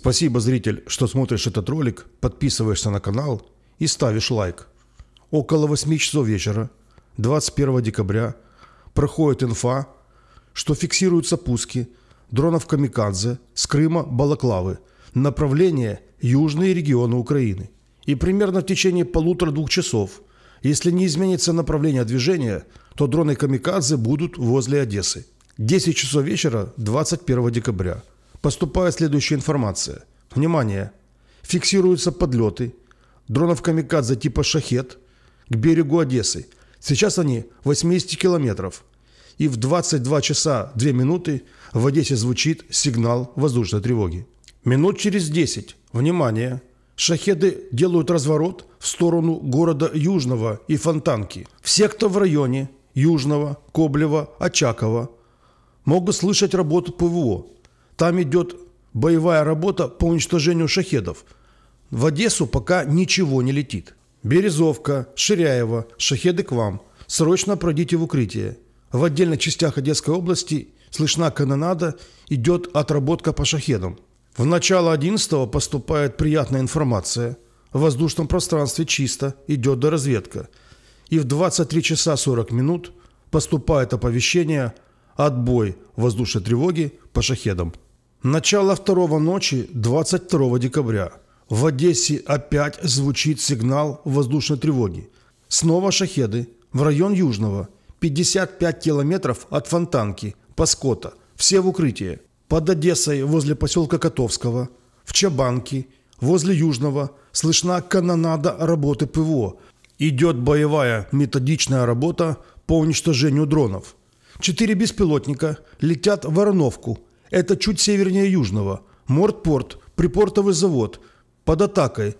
Спасибо, зритель, что смотришь этот ролик, подписываешься на канал и ставишь лайк. Около 8 часов вечера, 21 декабря, проходит инфа, что фиксируются пуски дронов «Камикадзе» с Крыма Балаклавы, направление южные регионы Украины. И примерно в течение полутора-двух часов, если не изменится направление движения, то дроны «Камикадзе» будут возле Одессы. 10 часов вечера 21 декабря – Поступает следующая информация. Внимание! Фиксируются подлеты дронов «Камикадзе» типа «Шахет» к берегу Одессы. Сейчас они 80 километров. И в 22 часа 2 минуты в Одессе звучит сигнал воздушной тревоги. Минут через 10. Внимание! Шахеды делают разворот в сторону города Южного и Фонтанки. Все, кто в районе Южного, Коблева, Очакова, могут слышать работу ПВО. Там идет боевая работа по уничтожению шахедов. В Одессу пока ничего не летит. Березовка, Ширяева, шахеды к вам. Срочно пройдите в укрытие. В отдельных частях Одесской области слышна канонада, идет отработка по шахедам. В начало 11 го поступает приятная информация. В воздушном пространстве чисто, идет до разведка. И в 23 часа 40 минут поступает оповещение «Отбой воздушной тревоги по шахедам». Начало второго ночи 22 декабря. В Одессе опять звучит сигнал воздушной тревоги. Снова шахеды в район Южного, 55 километров от Фонтанки, Паскота. Все в укрытие Под Одессой возле поселка Котовского, в Чабанке, возле Южного слышна канонада работы ПВО. Идет боевая методичная работа по уничтожению дронов. Четыре беспилотника летят в Вороновку – это чуть севернее Южного. Мортпорт, припортовый завод. Под атакой.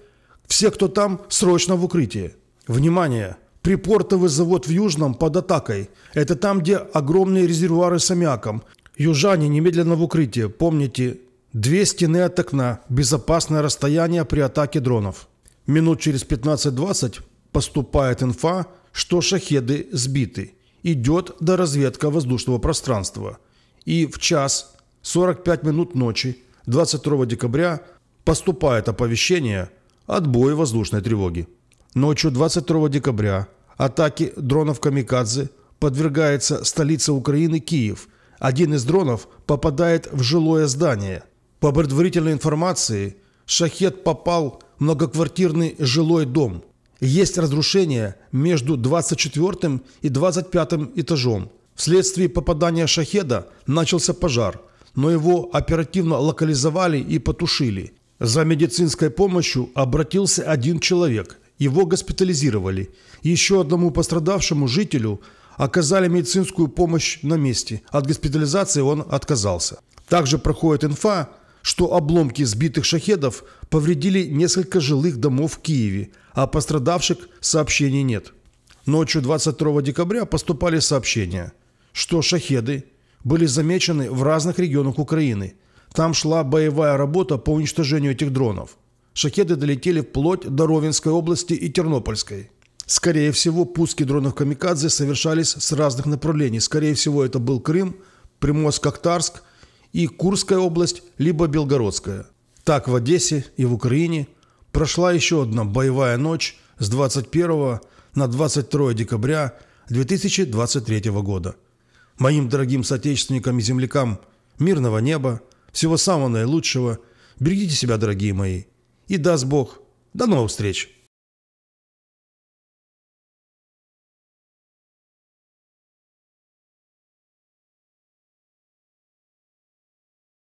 Все, кто там, срочно в укрытие. Внимание! Припортовый завод в Южном под атакой. Это там, где огромные резервуары с аммиаком. Южане немедленно в укрытие. Помните, две стены от окна. Безопасное расстояние при атаке дронов. Минут через 15-20 поступает инфа, что шахеды сбиты. Идет до разведка воздушного пространства. И в час 45 минут ночи 22 декабря поступает оповещение «Отбой воздушной тревоги». Ночью 22 декабря атаки дронов «Камикадзе» подвергается столица Украины Киев. Один из дронов попадает в жилое здание. По предварительной информации, шахет попал в многоквартирный жилой дом. Есть разрушение между 24 и 25 этажом. Вследствие попадания шахеда начался пожар – но его оперативно локализовали и потушили. За медицинской помощью обратился один человек. Его госпитализировали. Еще одному пострадавшему жителю оказали медицинскую помощь на месте. От госпитализации он отказался. Также проходит инфа, что обломки сбитых шахедов повредили несколько жилых домов в Киеве, а пострадавших сообщений нет. Ночью 22 декабря поступали сообщения, что шахеды – были замечены в разных регионах Украины. Там шла боевая работа по уничтожению этих дронов. Шахеды долетели вплоть до Ровенской области и Тернопольской. Скорее всего, пуски дронов «Камикадзе» совершались с разных направлений. Скорее всего, это был Крым, Приморск-Актарск и Курская область, либо Белгородская. Так в Одессе и в Украине прошла еще одна боевая ночь с 21 на 22 декабря 2023 года – моим дорогим соотечественникам и землякам мирного неба, всего самого наилучшего. Берегите себя, дорогие мои. И даст Бог. До новых встреч!